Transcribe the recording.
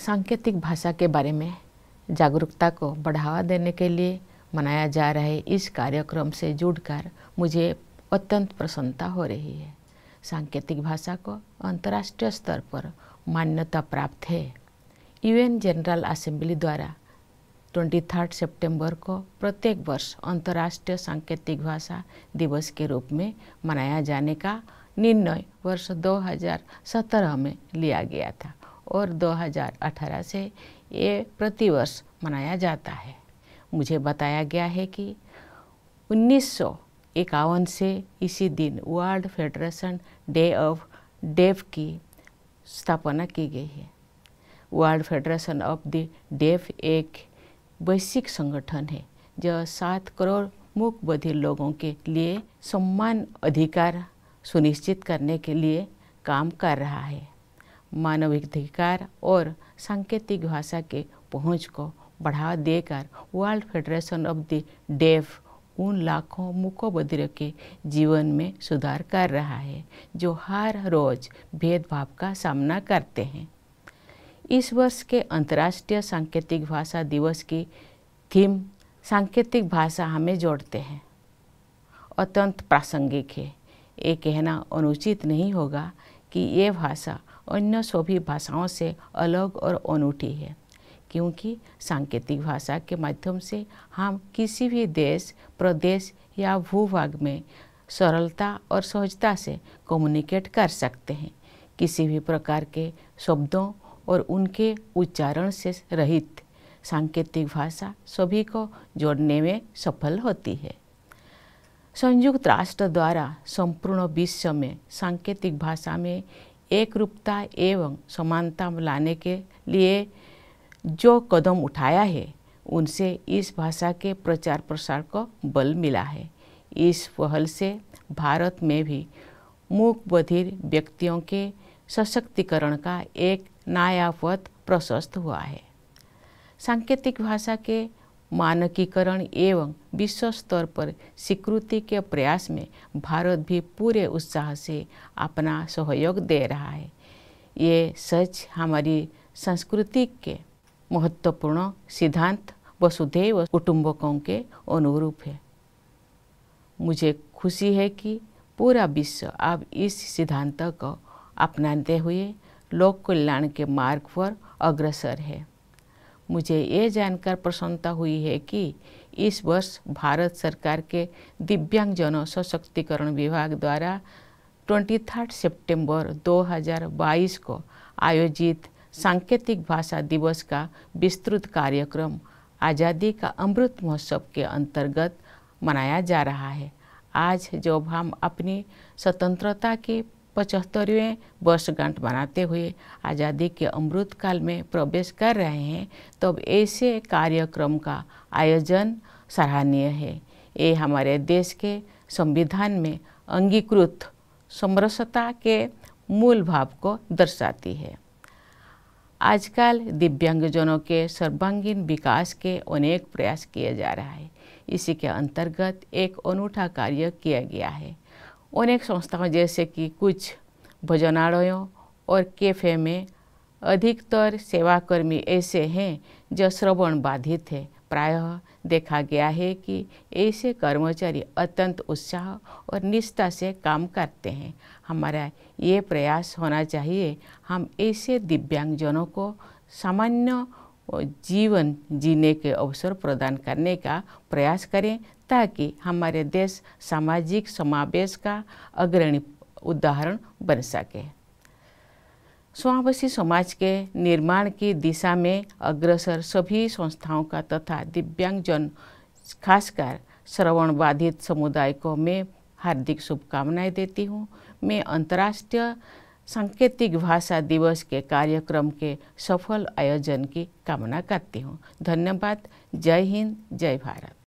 सांकेतिक भाषा के बारे में जागरूकता को बढ़ावा देने के लिए मनाया जा रहे इस कार्यक्रम से जुड़कर मुझे अत्यंत प्रसन्नता हो रही है सांकेतिक भाषा को अंतर्राष्ट्रीय स्तर पर मान्यता प्राप्त है यूएन जनरल असेंबली द्वारा 23 सितंबर को प्रत्येक वर्ष अंतर्राष्ट्रीय सांकेतिक भाषा दिवस के रूप में मनाया जाने का निर्णय वर्ष 2017 में लिया गया था और 2018 से ये प्रतिवर्ष मनाया जाता है मुझे बताया गया है कि उन्नीस इक्यावन से इसी दिन world federation day of deaf की स्थापना की गई है world federation of the deaf एक वैश्विक संगठन है जो सात करोड़ मूक बधिर लोगों के लिए सम्मान अधिकार सुनिश्चित करने के लिए काम कर रहा है मानवाधिकार और सांकेतिक भाषा के पहुंच को बढ़ावा देकर world federation of the deaf उन लाखों मुको बधिरों के जीवन में सुधार कर रहा है जो हर रोज भेदभाव का सामना करते हैं इस वर्ष के अंतर्राष्ट्रीय सांकेतिक भाषा दिवस की थीम सांकेतिक भाषा हमें जोड़ते हैं अत्यंत प्रासंगिक है ये कहना अनुचित नहीं होगा कि ये भाषा अन्य सभी भाषाओं से अलग और अनूठी है क्योंकि सांकेतिक भाषा के माध्यम से हम किसी भी देश प्रदेश या भूभाग में सरलता और सहजता से कम्युनिकेट कर सकते हैं किसी भी प्रकार के शब्दों और उनके उच्चारण से रहित सांकेतिक भाषा सभी को जोड़ने में सफल होती है संयुक्त राष्ट्र द्वारा संपूर्ण विश्व में सांकेतिक भाषा में एक रूपता एवं समानता लाने के लिए जो कदम उठाया है उनसे इस भाषा के प्रचार प्रसार को बल मिला है इस पहल से भारत में भी मूक बधिर व्यक्तियों के सशक्तिकरण का एक नया पथ प्रशस्त हुआ है सांकेतिक भाषा के मानकीकरण एवं विश्व स्तर पर स्वीकृति के प्रयास में भारत भी पूरे उत्साह से अपना सहयोग दे रहा है ये सच हमारी संस्कृति के महत्वपूर्ण सिद्धांत वसुधैव कुटुंबकों के अनुरूप है मुझे खुशी है कि पूरा विश्व अब इस सिद्धांत को अपनाते हुए लोक कल्याण के मार्ग पर अग्रसर है मुझे ये जानकर प्रसन्नता हुई है कि इस वर्ष भारत सरकार के दिव्यांगजनों सशक्तिकरण विभाग द्वारा 23 सितंबर 2022 को आयोजित सांकेतिक भाषा दिवस का विस्तृत कार्यक्रम आज़ादी का अमृत महोत्सव के अंतर्गत मनाया जा रहा है आज जब हम अपनी स्वतंत्रता की पचहत्तरवें वर्षगांठ मनाते हुए आज़ादी के अमृत काल में प्रवेश कर रहे हैं तब ऐसे कार्यक्रम का आयोजन सराहनीय है ये हमारे देश के संविधान में अंगीकृत समरसता के मूल भाव को दर्शाती है आजकल दिव्यांगजनों के सर्वांगीण विकास के अनेक प्रयास किए जा रहा है इसी के अंतर्गत एक अनूठा कार्य किया गया है अनेक संस्थाओं जैसे कि कुछ भोजनालयों और कैफे में अधिकतर सेवाकर्मी ऐसे हैं जो श्रवण बाधित है प्रायः देखा गया है कि ऐसे कर्मचारी अत्यंत उत्साह और निष्ठा से काम करते हैं हमारा ये प्रयास होना चाहिए हम ऐसे दिव्यांगजनों को सामान्य जीवन जीने के अवसर प्रदान करने का प्रयास करें ताकि हमारे देश सामाजिक समावेश का अग्रणी उदाहरण बन सके स्वावसी समाज के निर्माण की दिशा में अग्रसर सभी संस्थाओं का तथा दिव्यांगजन खासकर श्रवण बाधित समुदाय को मैं हार्दिक शुभकामनाएं देती हूँ मैं अंतर्राष्ट्रीय सांकेतिक भाषा दिवस के कार्यक्रम के सफल आयोजन की कामना करती हूँ धन्यवाद जय हिंद जय भारत